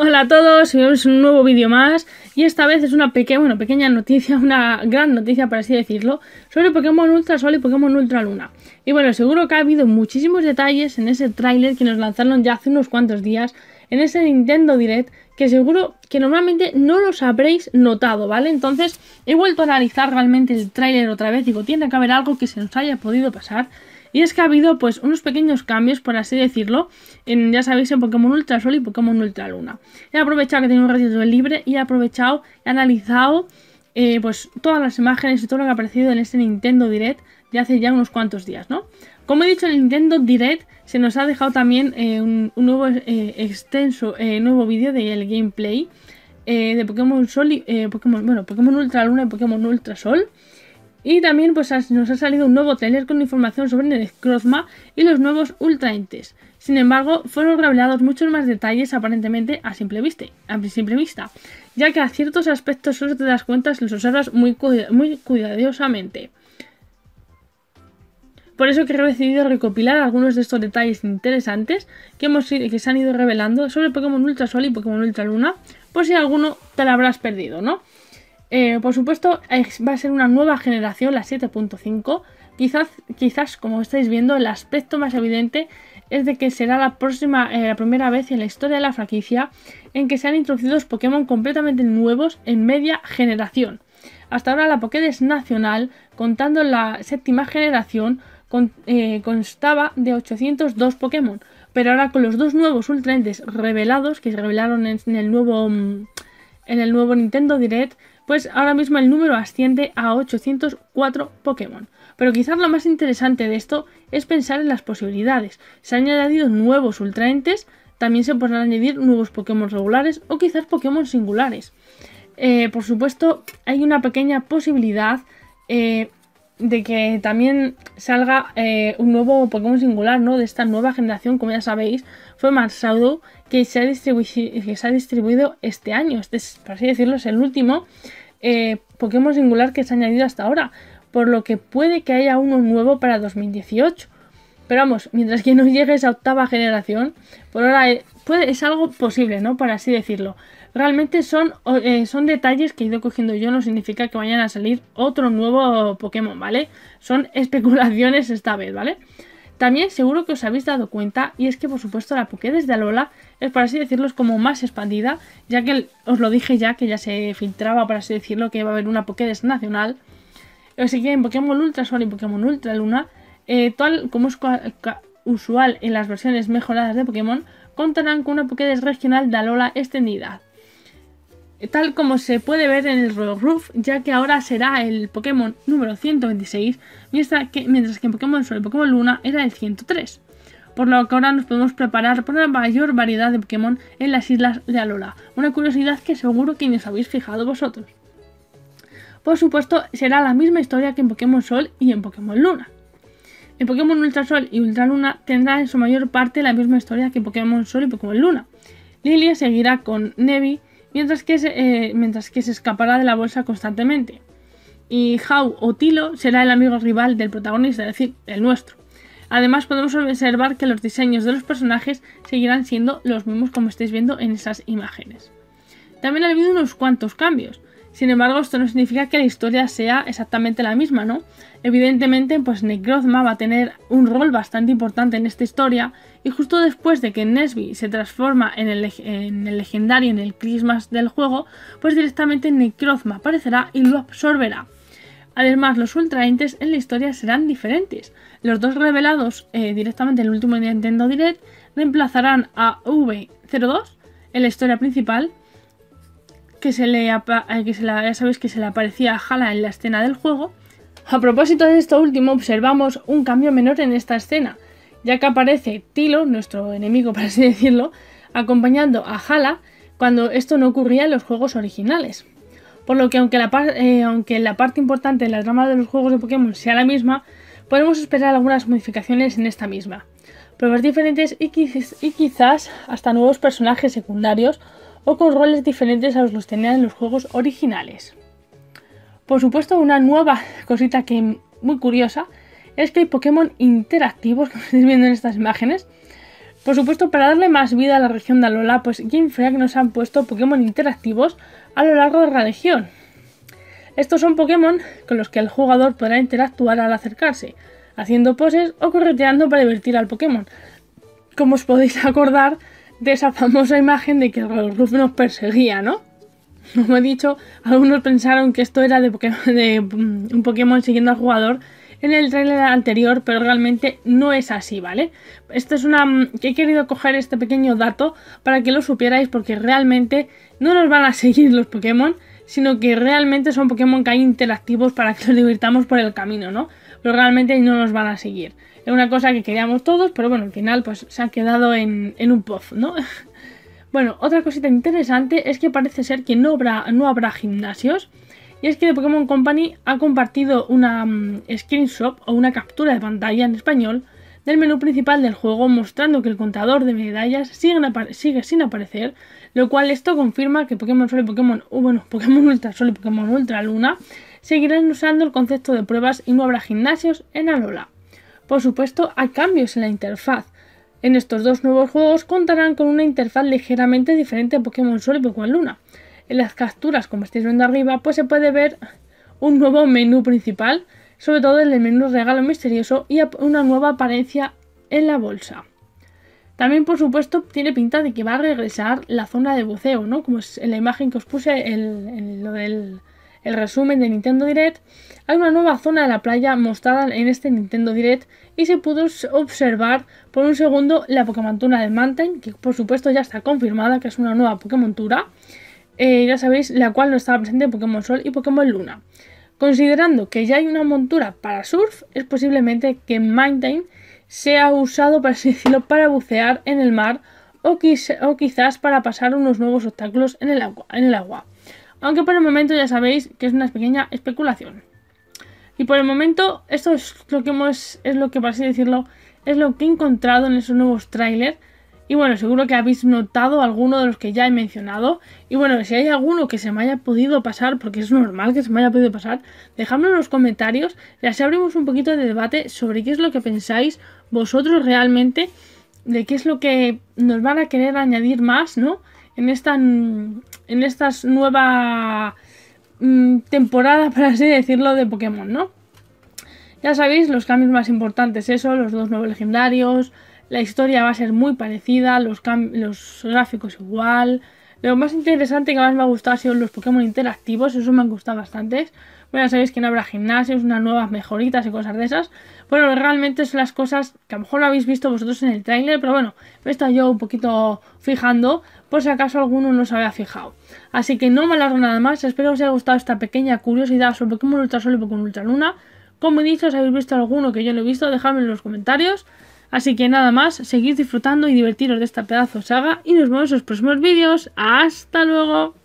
Hola a todos, hoy es un nuevo vídeo más y esta vez es una pequeña, pequeña noticia, una gran noticia para así decirlo, sobre Pokémon Ultra Sol y Pokémon Ultra Luna. Y bueno, seguro que ha habido muchísimos detalles en ese tráiler que nos lanzaron ya hace unos cuantos días en ese Nintendo Direct que seguro que normalmente no los habréis notado, ¿vale? Entonces he vuelto a analizar realmente el tráiler otra vez, digo, tiene que haber algo que se nos haya podido pasar. Y es que ha habido pues unos pequeños cambios, por así decirlo, en, ya sabéis, en Pokémon Ultra Sol y Pokémon Ultra Luna. He aprovechado que tengo un ratito libre y he aprovechado, he analizado eh, pues todas las imágenes y todo lo que ha aparecido en este Nintendo Direct Ya hace ya unos cuantos días, ¿no? Como he dicho, el Nintendo Direct se nos ha dejado también eh, un, nuevo eh, extenso nuevo vídeo del gameplay de Pokémon Sol y Pokémon, bueno, Pokémon Ultra Luna y Pokémon Ultra Sol. Y también pues nos ha salido un nuevo trailer con información sobre Scrozma. y los nuevos Ultra Entes. Sin embargo, fueron revelados muchos más detalles aparentemente a simple, vista. a simple vista ya que a ciertos aspectos de las cuentas los observas muy, muy cuidadosamente. Por eso que he decidido recopilar algunos de estos detalles interesantes que, hemos, que se han ido revelando sobre Pokémon Ultra Sol y Pokémon Ultra Luna, por si alguno te lo habrás perdido, ¿no? Eh, por supuesto, va a ser una nueva generación, la 7.5. Quizás, quizás, como estáis viendo, el aspecto más evidente es de que será la próxima, eh, la primera vez en la historia de la franquicia en que se han introducido Pokémon completamente nuevos en media generación. Hasta ahora la Pokédex nacional, contando la séptima generación, eh, constaba de 802 Pokémon, pero ahora con los dos nuevos Ultra revelados que se revelaron en el nuevo mm, en el nuevo Nintendo Direct pues ahora mismo el número asciende a 804 Pokémon. Pero quizás lo más interesante de esto es pensar en las posibilidades. Se han añadido nuevos ultraentes, también se podrán añadir nuevos Pokémon regulares o quizás Pokémon singulares. Eh, por supuesto, hay una pequeña posibilidad eh, de que también salga eh, un nuevo Pokémon singular, ¿no? De esta nueva generación, como ya sabéis, fue Marsaudo, que se ha, que se ha distribuido este año. Este es, por así decirlo, es el último eh, Pokémon singular que se ha añadido hasta ahora. Por lo que puede que haya uno nuevo para 2018. Pero vamos, mientras que no llegue esa octava generación, por ahora es, eh, es algo posible, ¿no? Por así decirlo. Realmente son, eh, son detalles que he ido cogiendo yo, no significa que vayan a salir otro nuevo Pokémon, ¿vale? Son especulaciones esta vez, ¿vale? También seguro que os habéis dado cuenta, y es que por supuesto la Pokédex de Alola es por así decirlo como más expandida, ya que os lo dije ya, que ya se filtraba por así decirlo que iba a haber una Pokédex nacional. Así que en Pokémon Ultra Sol y Pokémon Ultra Luna, eh, tal como es usual en las versiones mejoradas de Pokémon, contarán con una Pokédex regional de Alola extendida, tal como se puede ver en el Roof ya que ahora será el Pokémon número 126, mientras que, mientras que en Pokémon Sol y Pokémon Luna era el 103. Por lo que ahora nos podemos preparar para una mayor variedad de Pokémon en las islas de Alola, una curiosidad que seguro que nos habéis fijado vosotros. Por supuesto, será la misma historia que en Pokémon Sol y en Pokémon Luna. En Pokémon Ultra Sol y Ultra Luna tendrá en su mayor parte la misma historia que en Pokémon Sol y Pokémon Luna. Lilia seguirá con Nevi mientras que, se, eh, mientras que se escapará de la bolsa constantemente. Y Hau o Tilo será el amigo rival del protagonista, es decir, el nuestro. Además podemos observar que los diseños de los personajes seguirán siendo los mismos como estáis viendo en esas imágenes. También ha habido unos cuantos cambios. Sin embargo, esto no significa que la historia sea exactamente la misma, ¿no? Evidentemente, pues Necrozma va a tener un rol bastante importante en esta historia, y justo después de que Nesby se transforma en el, legendario, en el Christmas del juego, pues directamente Necrozma aparecerá y lo absorberá. Además, los ultraentes en la historia serán diferentes. Los dos revelados eh, directamente en el último Nintendo Direct reemplazarán a V02 en la historia principal que se le, eh, que se ya sabéis que se le aparecía a Hala en la escena del juego. A propósito de esto último, observamos un cambio menor en esta escena, ya que aparece Tilo, nuestro enemigo para así decirlo, acompañando a Hala cuando esto no ocurría en los juegos originales. Por lo que aunque la, eh, aunque la parte importante de la trama de los juegos de Pokémon sea la misma, podemos esperar algunas modificaciones en esta misma. Probar diferentes y quizás hasta nuevos personajes secundarios o con roles diferentes a los que tenían en los juegos originales. Por supuesto, una nueva cosita que muy curiosa es que hay Pokémon interactivos como estáis viendo en estas imágenes. Por supuesto, para darle más vida a la región de Alola, pues Game Freak nos han puesto Pokémon interactivos a lo largo de la región. Estos son Pokémon con los que el jugador podrá interactuar al acercarse, haciendo poses o correteando para divertir al Pokémon. Como os podéis acordar, de esa famosa imagen de que los Ruff nos perseguía, ¿no? Como he dicho, algunos pensaron que esto era de, mm, un Pokémon siguiendo al jugador en el trailer anterior, pero realmente no es así, ¿vale? Esto es una. Mm, que he querido coger este pequeño dato para que lo supierais, porque realmente no nos van a seguir los Pokémon, sino que realmente son Pokémon que hay interactivos para que los divirtamos por el camino, ¿no? Pero realmente no nos van a seguir. Es una cosa que queríamos todos, pero bueno, al final pues se ha quedado en, un puff, ¿no? bueno, otra cosita interesante es que parece ser que no habrá, gimnasios. Y es que The Pokémon Company ha compartido una mm, screenshot o una captura de pantalla en español del menú principal del juego mostrando que el contador de medallas sigue, sigue sin aparecer, lo cual esto confirma que Pokémon Sol y Pokémon, uh, bueno, Pokémon Ultra Sol y Pokémon Ultra Luna seguirán usando el concepto de pruebas y no habrá gimnasios en Alola. Por supuesto, hay cambios en la interfaz. En estos dos nuevos juegos contarán con una interfaz ligeramente diferente a Pokémon Sol y Pokémon Luna. En las capturas, como estáis viendo arriba, pues se puede ver un nuevo menú principal, sobre todo en el menú regalo misterioso y una nueva apariencia en la bolsa. También, por supuesto, tiene pinta de que va a regresar la zona de buceo, ¿no? Como es en la imagen que os puse en, en lo del el resumen de Nintendo Direct, hay una nueva zona de la playa mostrada en este Nintendo Direct y se pudo observar por un segundo la Tuna del Mountain, que por supuesto ya está confirmada que es una nueva Pokémon eh, ya sabéis, la cual no estaba presente en Pokémon Sol y Pokémon Luna. Considerando que ya hay una montura para surf, es posiblemente que Mountain sea usado, para decirlo, para bucear en el mar o, quizás para pasar unos nuevos obstáculos En el agua aunque por el momento ya sabéis que es una pequeña especulación. Y por el momento esto es lo que hemos, es lo que por así decirlo, es lo que he encontrado en esos nuevos trailers. Y bueno, seguro que habéis notado alguno de los que ya he mencionado. Y bueno, si hay alguno que se me haya podido pasar, porque es normal que se me haya podido pasar, dejadme en los comentarios y así abrimos un poquito de debate sobre qué es lo que pensáis vosotros realmente, de qué es lo que nos van a querer añadir más, ¿no? En esta, en esta nueva mm, temporada, por así decirlo, de Pokémon, ¿no? Ya sabéis, los cambios más importantes, eso, los dos nuevos legendarios, la historia va a ser muy parecida, los, los gráficos igual. Lo más interesante que más me ha gustado ha sido los Pokémon interactivos, eso me han gustado bastante bueno, sabéis que no habrá gimnasios, unas nuevas mejoritas y cosas de esas. Bueno, realmente son las cosas que a lo mejor lo habéis visto vosotros en el tráiler, pero bueno, me he estado yo un poquito fijando, por si acaso alguno no se había fijado. Así que no me alargo nada más, espero que os haya gustado esta pequeña curiosidad sobre Pokémon solo y Pokémon Luna Como he dicho, si habéis visto alguno que yo no he visto, dejadme en los comentarios. Así que nada más, seguid disfrutando y divertiros de esta pedazo saga y nos vemos en los próximos vídeos. ¡Hasta luego!